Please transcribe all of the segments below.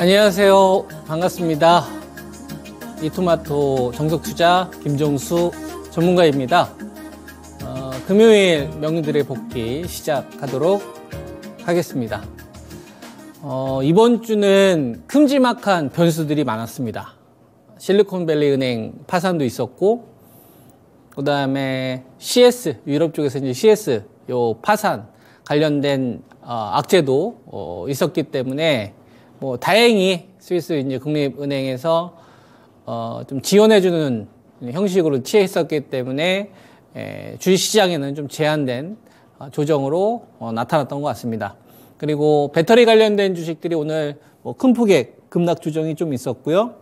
안녕하세요. 반갑습니다. 이토마토 정석투자 김종수 전문가입니다. 어, 금요일 명인들의 복귀 시작하도록 하겠습니다. 어, 이번 주는 큼지막한 변수들이 많았습니다. 실리콘밸리 은행 파산도 있었고, 그 다음에 CS, 유럽 쪽에서 이제 CS, 요 파산 관련된 어, 악재도 어, 있었기 때문에 뭐 다행히 스위스 이제 국립은행에서 어 좀 지원해주는 형식으로 취했었기 때문에 에, 주식시장에는 좀 제한된 어, 조정으로 어, 나타났던 것 같습니다. 그리고 배터리 관련된 주식들이 오늘 뭐 큰 폭의 급락 조정이 좀 있었고요.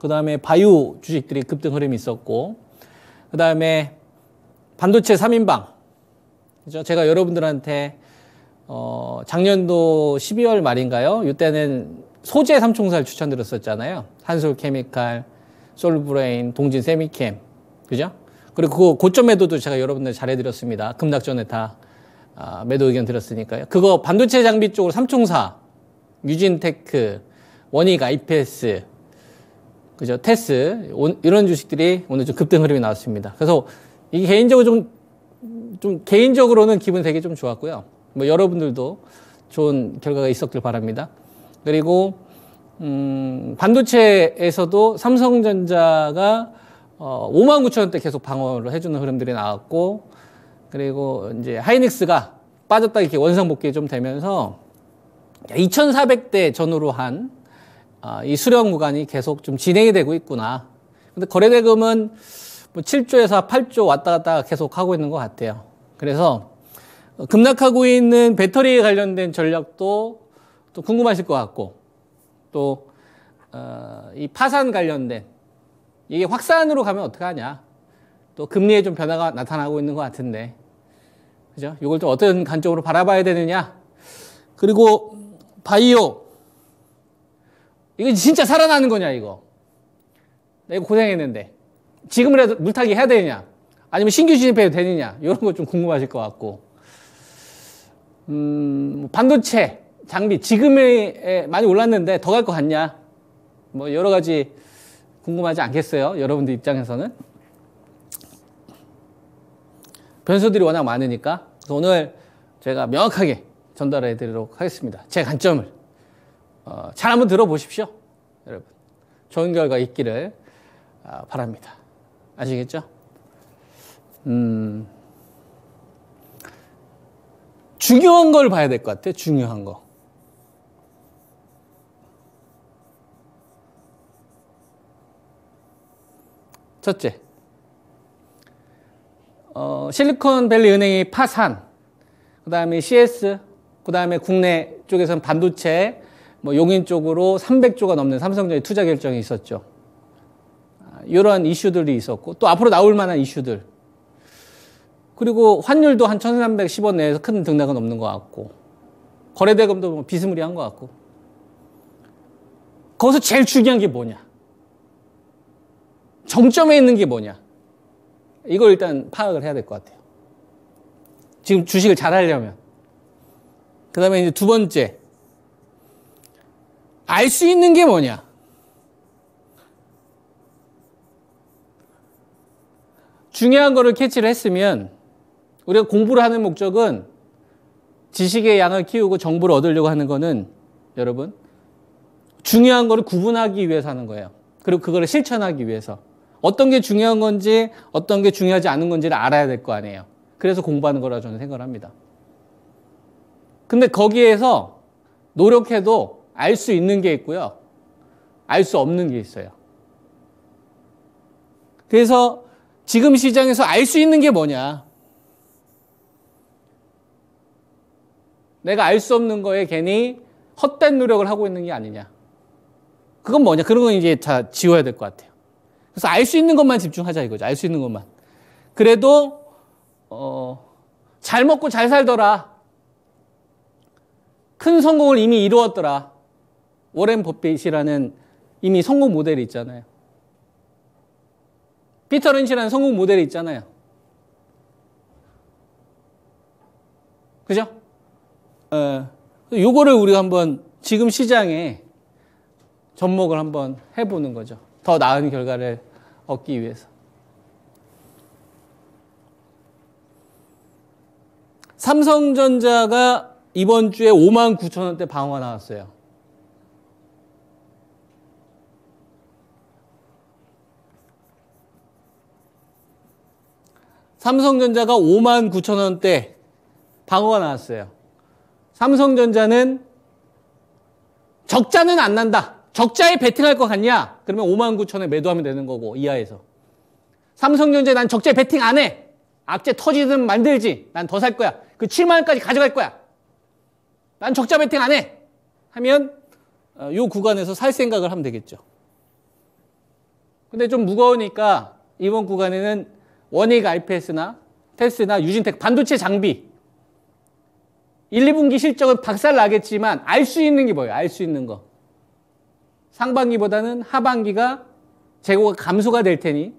그 다음에 바이오 주식들이 급등 흐름이 있었고, 그 다음에 반도체 3인방. 그죠? 제가 여러분들한테, 어, 작년도 12월 말인가요? 이때는 소재 삼총사를 추천드렸었잖아요. 한솔 케미칼, 솔브레인, 동진 세미캠. 그죠? 그리고 그 고점 매도도 제가 여러분들 잘해드렸습니다. 급락전에 다 아, 매도 의견 드렸으니까요. 그거 반도체 장비 쪽으로 삼총사, 유진테크, 원익 IPS, 그죠? 테스, 이런 주식들이 오늘 좀 급등 흐름이 나왔습니다. 그래서 이게 개인적으로 좀, 좀 개인적으로는 기분 되게 좀 좋았고요. 뭐 여러분들도 좋은 결과가 있었길 바랍니다. 그리고 음, 반도체에서도 삼성전자가 어, 5만 9천 원대 계속 방어를 해주는 흐름들이 나왔고 그리고 이제 하이닉스가 빠졌다 이렇게 원상 복귀 좀 되면서 2,400대 전후로 한이 아, 어, 수령 구간이 계속 좀 진행이 되고 있구나. 근데 거래대금은 뭐 7조에서 8조 왔다 갔다 계속 하고 있는 것 같아요. 그래서 어, 급락하고 있는 배터리에 관련된 전략도 또 궁금하실 것 같고 또이 어, 파산 관련된 이게 확산으로 가면 어떡하냐 또 금리에 좀 변화가 나타나고 있는 것 같은데 그죠? 이걸 또 어떤 관점으로 바라봐야 되느냐 그리고 바이오 이거 진짜 살아나는 거냐 이거 나 이거 고생했는데 지금이라도 물타기 해야 되느냐 아니면 신규 진입해도 되느냐 이런 거 좀 궁금하실 것 같고 음, 반도체 장비 지금에 많이 올랐는데 더 갈 것 같냐? 뭐 여러 가지 궁금하지 않겠어요? 여러분들 입장에서는 변수들이 워낙 많으니까 그래서 오늘 제가 명확하게 전달해 드리도록 하겠습니다. 제 관점을 어, 잘 한번 들어보십시오, 여러분. 좋은 결과 있기를 아, 바랍니다. 아시겠죠? 음, 중요한 걸 봐야 될 것 같아요. 중요한 거. 첫째, 어, 실리콘밸리 은행이 파산, 그 다음에 CS, 그 다음에 국내 쪽에서는 반도체, 뭐 용인 쪽으로 300조가 넘는 삼성전의 투자 결정이 있었죠. 이러 아, 이슈들이 있었고 또 앞으로 나올 만한 이슈들 그리고 환율도 한 1310원 내에서 큰 등락은 없는 것 같고 거래대금도 뭐 비스무리한 것 같고 거기서 제일 중요한 게 뭐냐 정점에 있는 게 뭐냐? 이걸 일단 파악을 해야 될 것 같아요. 지금 주식을 잘 하려면. 그 다음에 이제 두 번째. 알 수 있는 게 뭐냐? 중요한 거를 캐치를 했으면 우리가 공부를 하는 목적은 지식의 양을 키우고 정보를 얻으려고 하는 거는 여러분 중요한 거를 구분하기 위해서 하는 거예요. 그리고 그거를 실천하기 위해서. 어떤 게 중요한 건지 어떤 게 중요하지 않은 건지를 알아야 될 거 아니에요. 그래서 공부하는 거라 저는 생각을 합니다. 근데 거기에서 노력해도 알 수 있는 게 있고요. 알 수 없는 게 있어요. 그래서 지금 시장에서 알 수 있는 게 뭐냐? 내가 알 수 없는 거에 괜히 헛된 노력을 하고 있는 게 아니냐. 그건 뭐냐? 그런 건 이제 다 지워야 될 것 같아요. 그래서 알 수 있는 것만 집중하자 이거죠. 알 수 있는 것만. 그래도 어, 잘 먹고 잘 살더라. 큰 성공을 이미 이루었더라. 워렌 버핏이라는 이미 성공 모델이 있잖아요. 피터 렌치라는 성공 모델이 있잖아요. 그죠? 어, 요거를 우리가 한번 지금 시장에 접목을 한번 해보는 거죠. 더 나은 결과를 얻기 위해서. 삼성전자가 이번 주에 5만 9천 원대 방어가 나왔어요. 삼성전자가 5만 9천 원대 방어가 나왔어요. 삼성전자는 적자는 안 난다. 적자에 베팅할 것 같냐? 그러면 5만 9천에 매도하면 되는 거고 이하에서. 삼성전자 난 적자에 베팅 안 해. 악재 터지든 만들지. 난 더 살 거야. 그 7만 원까지 가져갈 거야. 난 적자 베팅 안 해. 하면 이 어, 구간에서 살 생각을 하면 되겠죠. 근데 좀 무거우니까 이번 구간에는 원익 IPS나 테스나 유진텍 반도체 장비 1, 2분기 실적은 박살 나겠지만 알 수 있는 게 뭐예요? 알 수 있는 거. 상반기보다는 하반기가 재고가 감소가 될 테니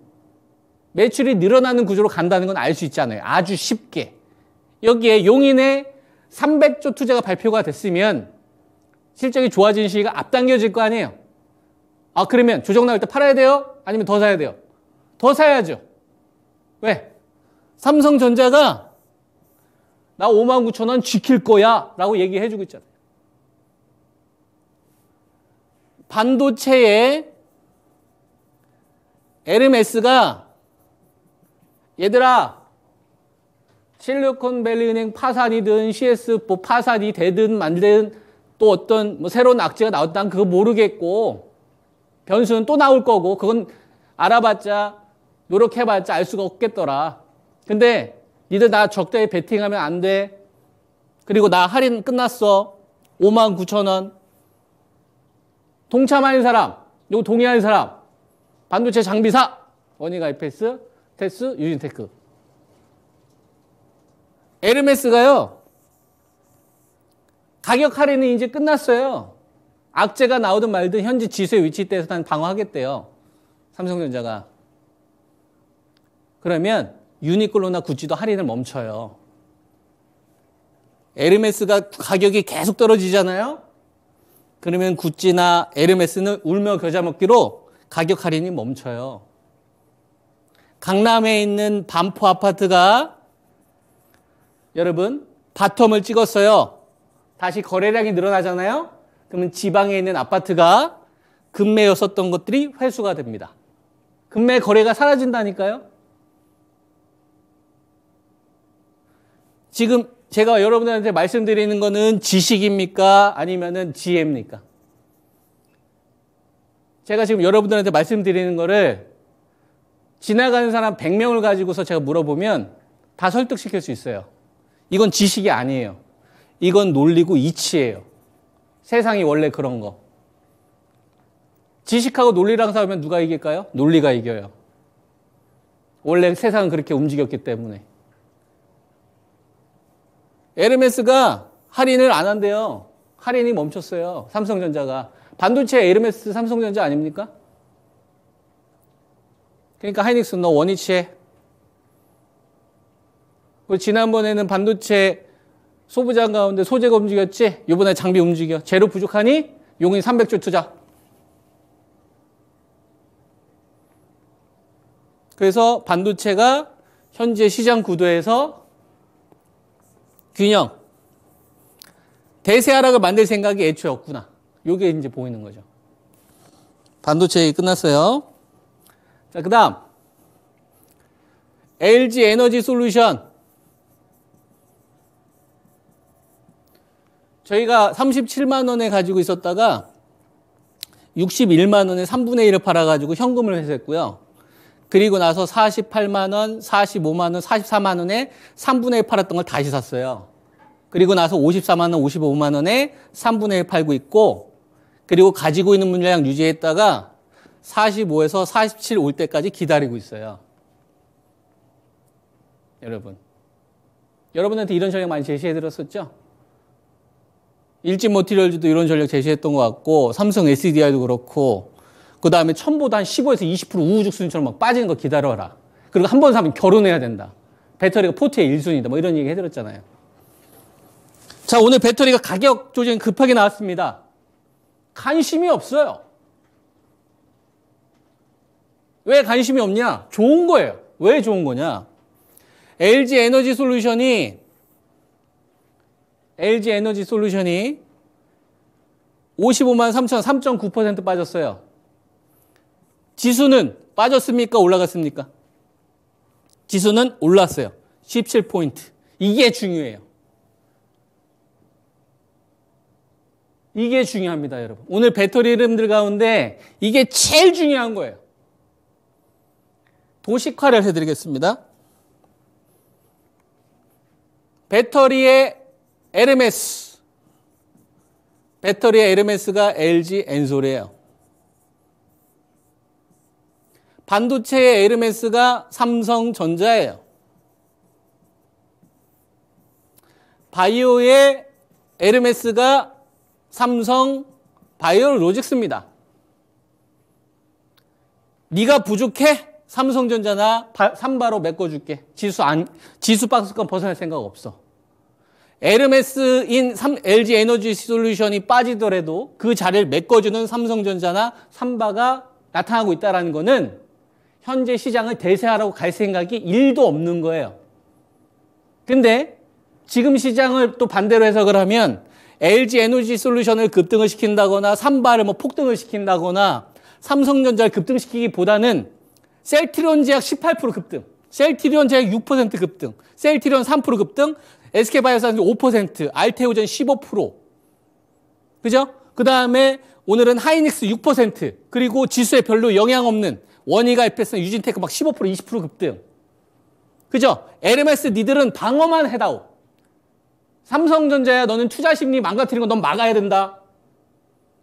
매출이 늘어나는 구조로 간다는 건 알 수 있잖아요. 아주 쉽게. 여기에 용인의 300조 투자가 발표가 됐으면 실적이 좋아진 시기가 앞당겨질 거 아니에요. 아, 그러면 조정 나올 때 팔아야 돼요? 아니면 더 사야 돼요? 더 사야죠. 왜? 삼성전자가 나 5만 9천 원 지킬 거야 라고 얘기해주고 있잖아요. 반도체에 에르메스가 얘들아 실리콘밸리은행 파산이든 CS 파산이 되든 만든 또 어떤 뭐 새로운 악재가 나왔다면 그거 모르겠고 변수는 또 나올 거고 그건 알아봤자 노력해봤자 알 수가 없겠더라. 근데 니들 나적대히 베팅하면 안 돼. 그리고 나 할인 끝났어. 5만 9천 원. 동참하는 사람, 요 동의하는 사람, 반도체 장비사, 원희가 에페스, 테스, 유진테크. 에르메스가요, 가격 할인은 이제 끝났어요. 악재가 나오든 말든 현지 지수의 위치 때에서 난 방어하겠대요. 삼성전자가. 그러면 유니클로나 구찌도 할인을 멈춰요. 에르메스가 가격이 계속 떨어지잖아요? 그러면 구찌나 에르메스는 울며 겨자 먹기로 가격 할인이 멈춰요. 강남에 있는 반포 아파트가 여러분 바텀을 찍었어요. 다시 거래량이 늘어나잖아요. 그러면 지방에 있는 아파트가 금매였었던 것들이 회수가 됩니다. 금매 거래가 사라진다니까요. 지금 제가 여러분들한테 말씀드리는 거는 지식입니까? 아니면은 지혜입니까? 제가 지금 여러분들한테 말씀드리는 거를 지나가는 사람 100명을 가지고서 제가 물어보면 다 설득시킬 수 있어요. 이건 지식이 아니에요. 이건 논리고 이치예요. 세상이 원래 그런 거. 지식하고 논리랑 싸우면 누가 이길까요? 논리가 이겨요. 원래 세상은 그렇게 움직였기 때문에. 에르메스가 할인을 안 한대요. 할인이 멈췄어요. 삼성전자가. 반도체 에르메스 삼성전자 아닙니까? 그러니까 하이닉스 너 원위치해. 그리고 지난번에는 반도체 소부장 가운데 소재가 움직였지? 이번에 장비 움직여. 재료 부족하니? 용인 300조 투자. 그래서 반도체가 현재 시장 구도에서 균형. 대세 하락을 만들 생각이 애초에 없구나. 요게 이제 보이는 거죠. 반도체 얘기 끝났어요. 자, 그 다음. LG 에너지 솔루션. 저희가 37만원에 가지고 있었다가 61만원에 3분의 1을 팔아가지고 현금을 회수했고요. 그리고 나서 48만 원, 45만 원, 44만 원에 3분의 1 팔았던 걸 다시 샀어요. 그리고 나서 54만 원, 55만 원에 3분의 1 팔고 있고 그리고 가지고 있는 물량 유지했다가 45에서 47 올 때까지 기다리고 있어요. 여러분. 여러분한테 이런 전략 많이 제시해드렸었죠? 일진 모티리얼즈도 이런 전략 제시했던 것 같고 삼성 SDI도 그렇고 그 다음에 첨보다 한 15에서 20% 우후죽 순처럼 막 빠지는 거 기다려라. 그리고 한 번 사면 결혼해야 된다. 배터리가 포트의 1순위다. 뭐 이런 얘기 해드렸잖아요. 자, 오늘 배터리가 가격 조정이 급하게 나왔습니다. 관심이 없어요. 왜 관심이 없냐? 좋은 거예요. 왜 좋은 거냐? LG 에너지 솔루션이 LG 에너지 솔루션이 55만 3천 3.9% 빠졌어요. 지수는 빠졌습니까? 올라갔습니까? 지수는 올랐어요. 17포인트. 이게 중요해요. 이게 중요합니다, 여러분. 오늘 배터리 이름들 가운데 이게 제일 중요한 거예요. 도식화를 해드리겠습니다. 배터리의 에르메 배터리의 에르메가 LG 엔솔이에요. 반도체의 에르메스가 삼성전자예요. 바이오의 에르메스가 삼성 바이오로직스입니다. 네가 부족해? 삼성전자나 삼바로 메꿔줄게. 지수 안 지수 박스권 벗어날 생각 없어. 에르메스인 LG 에너지 솔루션이 빠지더라도 그 자리를 메꿔주는 삼성전자나 삼바가 나타나고 있다는 거는 현재 시장을 대세하라고 갈 생각이 1도 없는 거예요. 근데 지금 시장을 또 반대로 해석을 하면 LG 에너지 솔루션을 급등을 시킨다거나 삼바를 뭐 폭등을 시킨다거나 삼성전자를 급등시키기보다는 셀트리온 제약 18% 급등, 셀트리온 제약 6% 급등, 셀트리온 3% 급등, SK바이오산스 5%, 알테오젠 15%. 그죠? 그 다음에 오늘은 하이닉스 6%, 그리고 지수에 별로 영향 없는 원이가 FS는 유진테크 막 15% 20% 급등. 그죠? LMS 니들은 방어만 해다오. 삼성전자야 너는 투자 심리 망가뜨린는건넌 막아야 된다.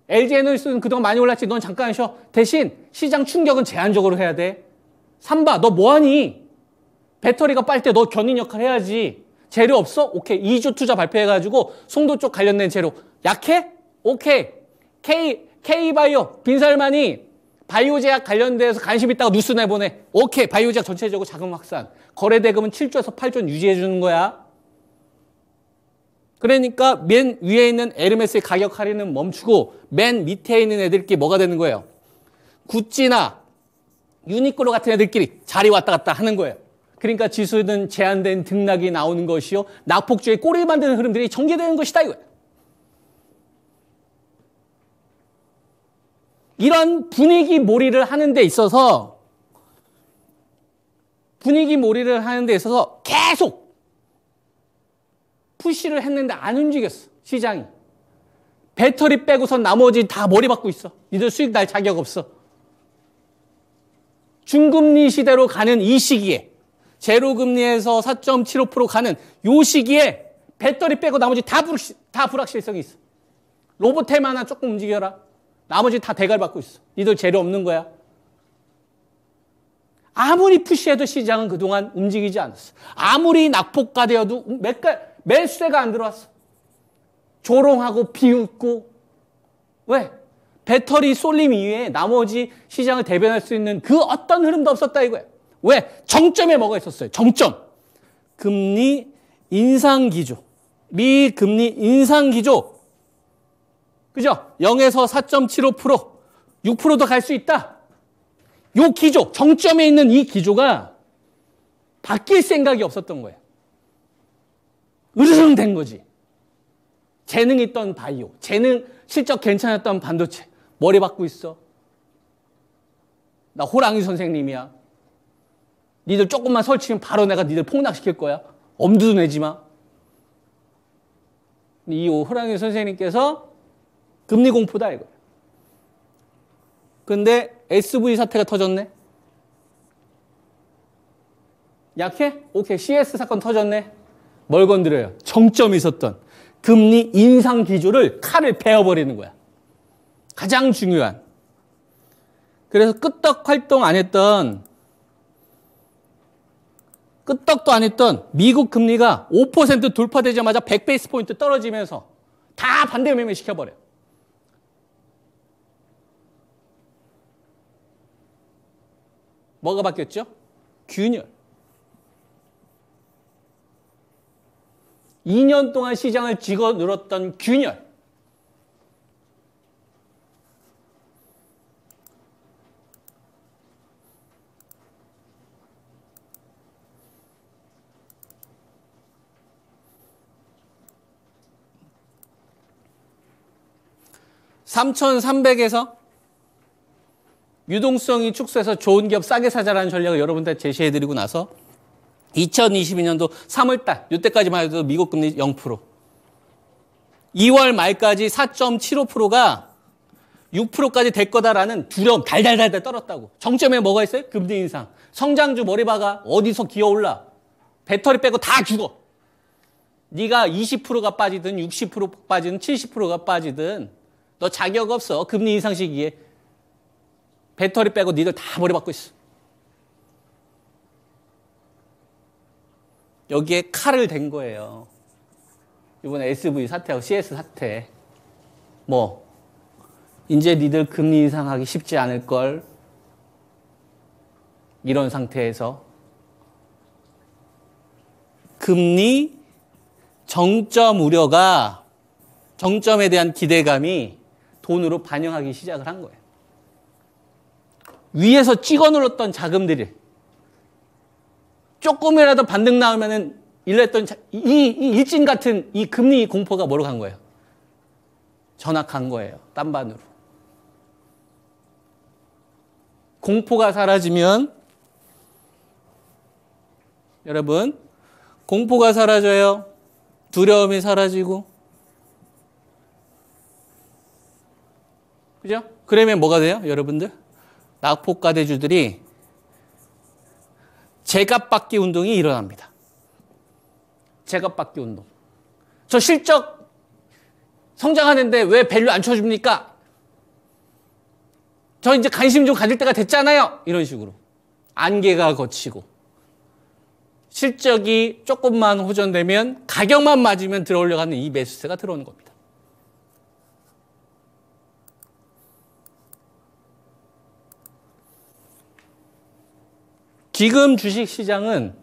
LG 에너지는 그동안 많이 올랐지 넌 잠깐 쉬어. 대신 시장 충격은 제한적으로 해야 돼. 삼바 너 뭐하니? 배터리가 빨 때 너 견인 역할 해야지. 재료 없어? 오케이. 2주 투자 발표해가지고 송도 쪽 관련된 재료. 약해? 오케이. K, K바이오, 빈살만이 바이오 제약 관련돼서 관심 있다고 뉴스 내보내. 오케이. 바이오 제약 전체적으로 자금 확산. 거래 대금은 7조에서 8조 유지해 주는 거야. 그러니까 맨 위에 있는 에르메스의 가격 할인은 멈추고 맨 밑에 있는 애들끼리 뭐가 되는 거예요? 구찌나 유니클로 같은 애들끼리 자리 왔다 갔다 하는 거예요. 그러니까 지수는 제한된 등락이 나오는 것이요. 낙폭주의 꼬리 만드는 흐름들이 전개되는 것이다 이거예요. 이런 분위기 몰이를 하는 데 있어서 분위기 몰이를 하는 데 있어서 계속 푸시를 했는데 안 움직였어. 시장이. 배터리 빼고선 나머지 다 머리 받고 있어. 이들 수익 날 자격 없어. 중금리 시대로 가는 이 시기에 제로금리에서 4.75% 가는 요 시기에 배터리 빼고 나머지 다, 불확실, 성이 있어. 로봇 테마 하나 조금 움직여라. 나머지 다 대가를 받고 있어. 니들 재료 없는 거야. 아무리 푸시해도 시장은 그동안 움직이지 않았어. 아무리 낙폭가 되어도 매가, 매수세가 안 들어왔어. 조롱하고 비웃고. 왜? 배터리 쏠림 이외에 나머지 시장을 대변할 수 있는 그 어떤 흐름도 없었다 이거야. 왜? 정점에 뭐가 있었어요? 정점. 금리 인상 기조. 미 금리 인상 기조. 그죠? 0에서 4.75%, 6%도 갈 수 있다. 요 기조, 정점에 있는 이 기조가 바뀔 생각이 없었던 거야. 으르렁 된 거지. 재능 있던 바이오, 재능 실적 괜찮았던 반도체, 머리 받고 있어. 나 호랑이 선생님이야. 니들 조금만 설치면 바로 내가 니들 폭락시킬 거야. 엄두도 내지 마. 이 호랑이 선생님께서 금리 공포다 이거. 근데 SV 사태가 터졌네. 약해? 오케이. CS 사건 터졌네. 뭘 건드려요? 정점이 있었던 금리 인상 기조를 칼을 베어버리는 거야. 가장 중요한. 그래서 끄떡 활동 안 했던 끄떡도 안 했던 미국 금리가 5% 돌파되자마자 100베이스 포인트 떨어지면서 다 반대 매매 시켜버려요. 뭐가 바뀌었죠? 균열. 2년 동안 시장을 쥐고 늘었던 균열. 삼천삼백에서 유동성이 축소해서 좋은 기업 싸게 사자라는 전략을 여러분들 제시해드리고 나서 2022년도 3월달 이때까지만 해도 미국 금리 0% 2월 말까지 4.75%가 6%까지 될 거다라는 두려움 달달달달 떨었다고. 정점에 뭐가 있어요? 금리 인상. 성장주 머리박아 어디서 기어올라. 배터리 빼고 다 죽어. 네가 20%가 빠지든 60% 빠지든 70%가 빠지든 너 자격 없어. 금리 인상 시기에 배터리 빼고 니들 다 버려받고 있어. 여기에 칼을 댄 거예요. 이번에 SV 사태하고 CS 사태. 뭐, 이제 니들 금리 인상하기 쉽지 않을 걸. 이런 상태에서. 금리 정점 우려가 정점에 대한 기대감이 돈으로 반영하기 시작을 한 거예요. 위에서 찍어 눌렀던 자금들이 조금이라도 반등 나오면은 일했던 이, 이 일진 같은 이 금리 공포가 뭐로 간 거예요? 전학한 거예요. 딴반으로. 공포가 사라지면 여러분 공포가 사라져요. 두려움이 사라지고 그죠? 그러면 뭐가 돼요, 여러분들? 낙폭과대주들이 제값받기 운동이 일어납니다. 제값받기 운동. 저 실적 성장하는데 왜 밸류 안 쳐줍니까? 저 이제 관심 좀 가질 때가 됐잖아요. 이런 식으로. 안개가 거치고. 실적이 조금만 호전되면 가격만 맞으면 들어올려가는 이 매수세가 들어오는 겁니다. 지금 주식 시장은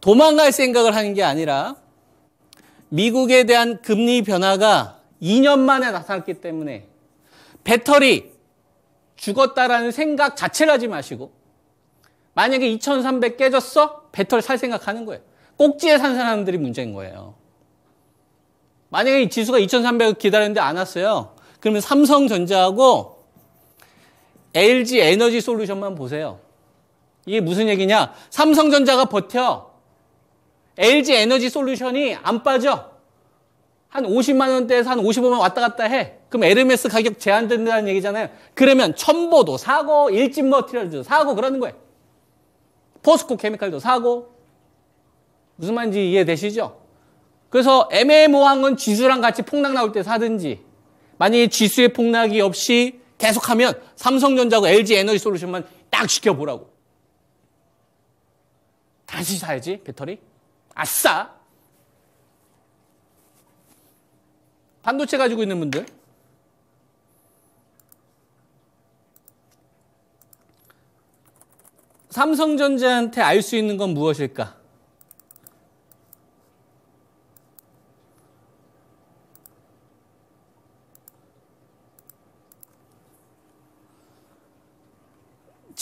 도망갈 생각을 하는 게 아니라 미국에 대한 금리 변화가 2년 만에 나타났기 때문에 배터리 죽었다라는 생각 자체를 하지 마시고 만약에 2300 깨졌어? 배터리 살 생각하는 거예요. 꼭지에 산 사람들이 문제인 거예요. 만약에 이 지수가 2300을 기다렸는데 안 왔어요. 그러면 삼성전자하고 LG 에너지 솔루션만 보세요. 이게 무슨 얘기냐? 삼성전자가 버텨. LG 에너지 솔루션이 안 빠져. 한 50만 원대에서 한 55만 원 왔다 갔다 해. 그럼 에르메스 가격 제한된다는 얘기잖아요. 그러면 첨보도 사고, 일진 머티리얼도 사고 그러는 거예요. 포스코 케미칼도 사고. 무슨 말인지 이해되시죠? 그래서 애매모 항은 지수랑 같이 폭락 나올 때 사든지 만약에 지수의 폭락이 없이 계속하면 삼성전자고 LG 에너지 솔루션만 딱 지켜보라고. 다시 사야지, 배터리. 아싸! 반도체 가지고 있는 분들. 삼성전자한테 알 수 있는 건 무엇일까?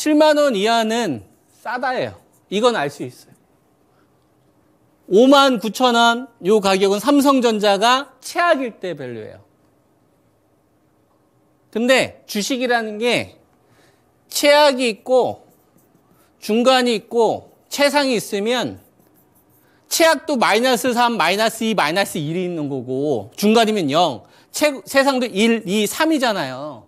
7만 원 이하는 싸다예요. 이건 알 수 있어요. 5만 9천 원, 요 가격은 삼성전자가 최악일 때 밸류예요. 근데 주식이라는 게 최악이 있고 중간이 있고 최상이 있으면 최악도 마이너스 3, 마이너스 2, 마이너스 1이 있는 거고 중간이면 0, 최, 세상도 1, 2, 3이잖아요.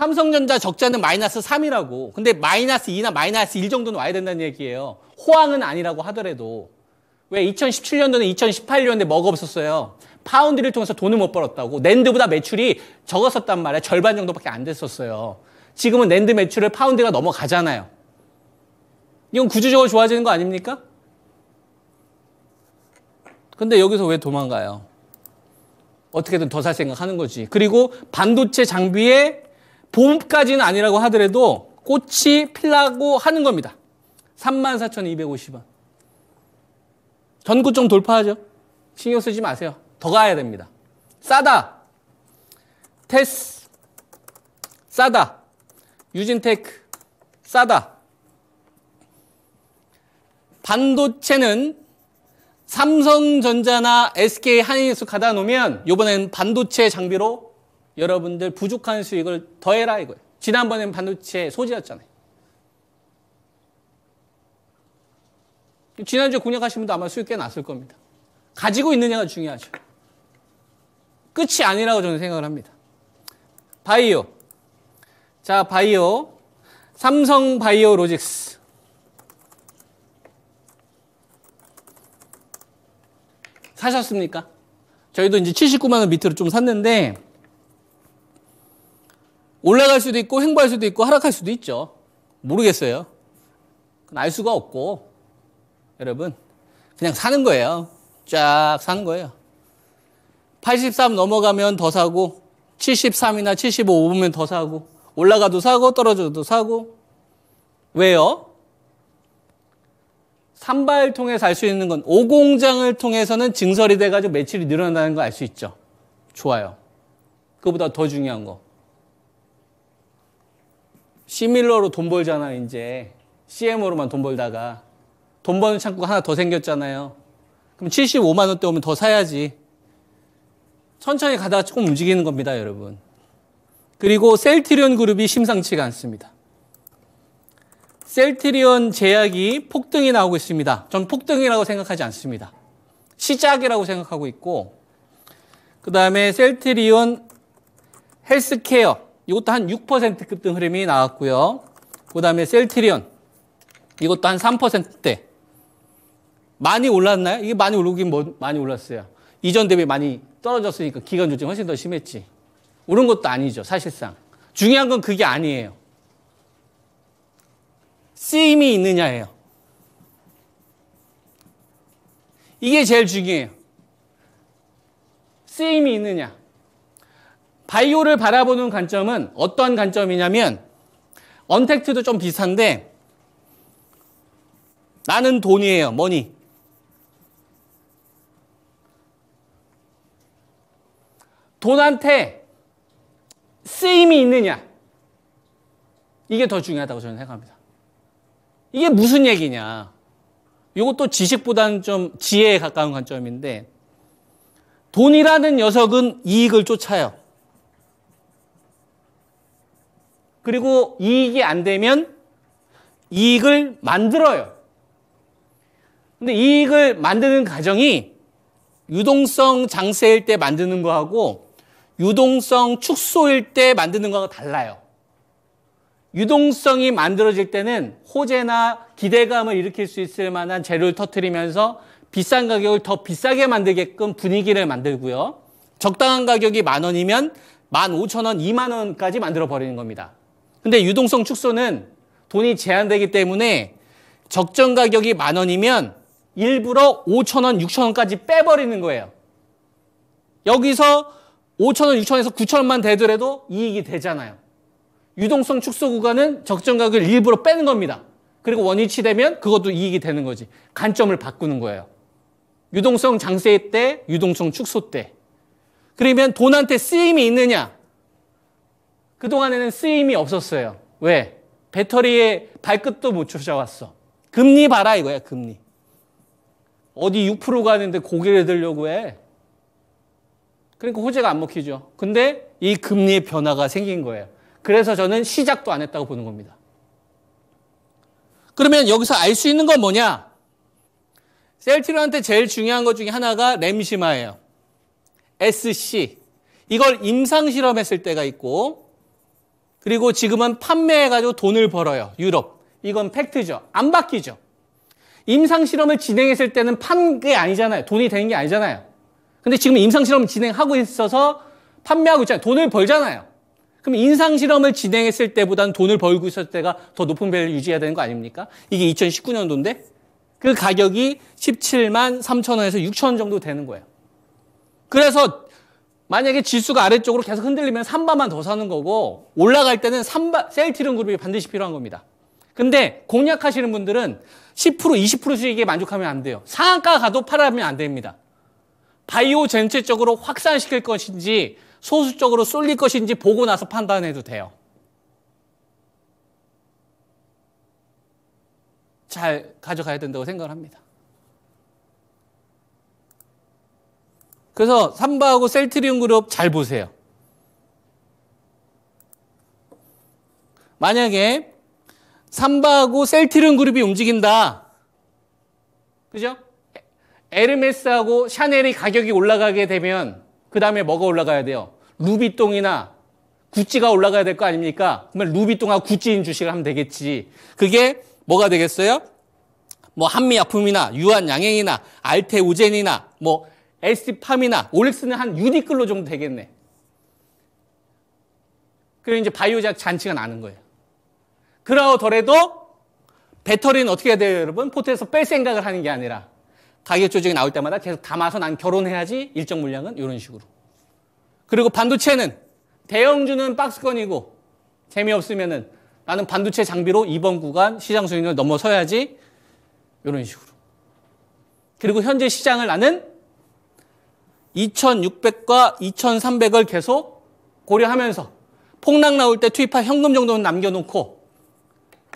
삼성전자 적자는 마이너스 3이라고. 근데 마이너스 2나 마이너스 1 정도는 와야 된다는 얘기예요. 호황은 아니라고 하더라도. 왜 2017년도는 2018년에 뭐가 없었어요? 파운드를 통해서 돈을 못 벌었다고. 랜드보다 매출이 적었었단 말이에요. 절반 정도밖에 안 됐었어요. 지금은 랜드 매출을 파운드가 넘어가잖아요. 이건 구조적으로 좋아지는 거 아닙니까? 근데 여기서 왜 도망가요? 어떻게든 더 살 생각하는 거지. 그리고 반도체 장비에 봄까지는 아니라고 하더라도 꽃이 필라고 하는 겁니다. 34,250원. 전고점 돌파하죠. 신경 쓰지 마세요. 더 가야 됩니다. 싸다. 테스. 싸다. 유진테크. 싸다. 반도체는 삼성전자나 SK 하이닉 가다 놓으면 이번엔 반도체 장비로 여러분들 부족한 수익을 더해라 이거예요. 지난번엔 반도체 소재였잖아요. 지난주 공략하신 분도 아마 수익 꽤 났을 겁니다. 가지고 있느냐가 중요하죠. 끝이 아니라고 저는 생각을 합니다. 바이오. 자, 바이오. 삼성 바이오 로직스. 사셨습니까? 저희도 이제 79만 원 밑으로 좀 샀는데 올라갈 수도 있고 횡보할 수도 있고 하락할 수도 있죠. 모르겠어요. 알 수가 없고 여러분 그냥 사는 거예요. 쫙 사는 거예요. 83 넘어가면 더 사고 73이나 75 오면 더 사고 올라가도 사고 떨어져도 사고 왜요? 산발 통해살 수 있는 건 오공장을 통해서는 증설이 돼가지고 매출이 늘어난다는 거 알 수 있죠. 좋아요. 그거보다 더 중요한 거. 시밀러로 돈 벌잖아, 이제. CM으로만 돈 벌다가. 돈 버는 창구가 하나 더 생겼잖아요. 그럼 75만원대 오면 더 사야지. 천천히 가다가 조금 움직이는 겁니다, 여러분. 그리고 셀트리온 그룹이 심상치가 않습니다. 셀트리온 제약이 폭등이 나오고 있습니다. 전 폭등이라고 생각하지 않습니다. 시작이라고 생각하고 있고, 그 다음에 셀트리온 헬스케어, 이것도 한 6%급 등 흐름이 나왔고요. 그 다음에 셀트리온. 이것도 한 3%대. 많이 올랐나요? 이게 많이 오르긴 뭐, 많이 올랐어요. 이전 대비 많이 떨어졌으니까 기간 조정 훨씬 더 심했지. 오른 것도 아니죠, 사실상. 중요한 건 그게 아니에요. 쓰임이 있느냐예요. 이게 제일 중요해요. 쓰임이 있느냐. 바이오를 바라보는 관점은 어떤 관점이냐면 언택트도 좀 비슷한데 나는 돈이에요. 머니. 돈한테 쓰임이 있느냐. 이게 더 중요하다고 저는 생각합니다. 이게 무슨 얘기냐. 이것도 지식보다는 좀 지혜에 가까운 관점인데 돈이라는 녀석은 이익을 쫓아요. 그리고 이익이 안 되면 이익을 만들어요. 근데 이익을 만드는 과정이 유동성 장세일 때 만드는 거하고 유동성 축소일 때 만드는 거하고 달라요. 유동성이 만들어질 때는 호재나 기대감을 일으킬 수 있을 만한 재료를 터트리면서 비싼 가격을 더 비싸게 만들게끔 분위기를 만들고요. 적당한 가격이 만 원이면 만 오천 원, 이만 원까지 만들어 버리는 겁니다. 근데 유동성 축소는 돈이 제한되기 때문에 적정 가격이 만 원이면 일부러 5천 원, 6천 원까지 빼버리는 거예요. 여기서 5천 원, 6천 원에서 9천 원만 되더라도 이익이 되잖아요. 유동성 축소 구간은 적정 가격을 일부러 빼는 겁니다. 그리고 원위치 되면 그것도 이익이 되는 거지. 관점을 바꾸는 거예요. 유동성 장세 때, 유동성 축소 때. 그러면 돈한테 쓰임이 있느냐? 그동안에는 쓰임이 없었어요. 왜? 배터리에 발끝도 못 쫓아왔어. 금리 봐라 이거야, 금리. 어디 6% 가는데 고개를 들려고 해. 그러니까 호재가 안 먹히죠. 근데 이 금리의 변화가 생긴 거예요. 그래서 저는 시작도 안 했다고 보는 겁니다. 그러면 여기서 알 수 있는 건 뭐냐? 셀티로한테 제일 중요한 것 중에 하나가 램시마예요. SC. 이걸 임상 실험했을 때가 있고 그리고 지금은 판매해가지고 돈을 벌어요. 유럽. 이건 팩트죠. 안 바뀌죠. 임상실험을 진행했을 때는 판 게 아니잖아요. 돈이 되는 게 아니잖아요. 근데 지금 임상실험 진행하고 있어서 판매하고 있잖아요. 돈을 벌잖아요. 그럼 임상실험을 진행했을 때보다는 돈을 벌고 있었을 때가 더 높은 배를 유지해야 되는 거 아닙니까? 이게 2019년도인데 그 가격이 17만 3천 원에서 6천 원 정도 되는 거예요. 그래서 만약에 지수가 아래쪽으로 계속 흔들리면 3바만 더 사는 거고 올라갈 때는 3바 셀티룸 그룹이 반드시 필요한 겁니다. 근데 공략하시는 분들은 10% 20% 수익에 만족하면 안 돼요. 상한가 가도 팔아면 안 됩니다. 바이오 전체적으로 확산시킬 것인지 소수적으로 쏠릴 것인지 보고 나서 판단해도 돼요. 잘 가져가야 된다고 생각을 합니다. 그래서 삼바하고 셀트리온 그룹 잘 보세요. 만약에 삼바하고 셀트리온 그룹이 움직인다. 그죠? 에르메스하고 샤넬이 가격이 올라가게 되면 그 다음에 뭐가 올라가야 돼요? 루비똥이나 구찌가 올라가야 될 거 아닙니까? 그러면 루비똥하고 구찌인 주식을 하면 되겠지. 그게 뭐가 되겠어요? 뭐 한미약품이나 유한 양행이나 알테오젠이나 뭐 에스티팜이나 올릭스는 한유디클로 정도 되겠네. 그리고 이제 바이오작 잔치가 나는 거예요. 그러더라도 배터리는 어떻게 해야 돼요, 여러분? 포트에서 뺄 생각을 하는 게 아니라 가격 조정이 나올 때마다 계속 담아서 난 결혼해야지 일정 물량은 이런 식으로. 그리고 반도체는 대형주는 박스권이고 재미없으면은 나는 반도체 장비로 이번 구간 시장 수익률 넘어서야지 이런 식으로. 그리고 현재 시장을 나는 2,600과 2,300을 계속 고려하면서 폭락 나올 때 투입할 현금 정도는 남겨놓고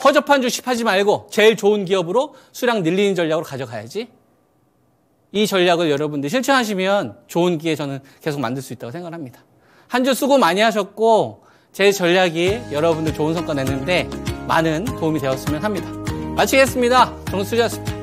허접한 주식 하지 말고 제일 좋은 기업으로 수량 늘리는 전략으로 가져가야지. 이 전략을 여러분들 실천하시면 좋은 기회 저는 계속 만들 수 있다고 생각합니다. 한 주 수고 많이 하셨고 제 전략이 여러분들 좋은 성과 내는데 많은 도움이 되었으면 합니다. 마치겠습니다. 정수자였습니다.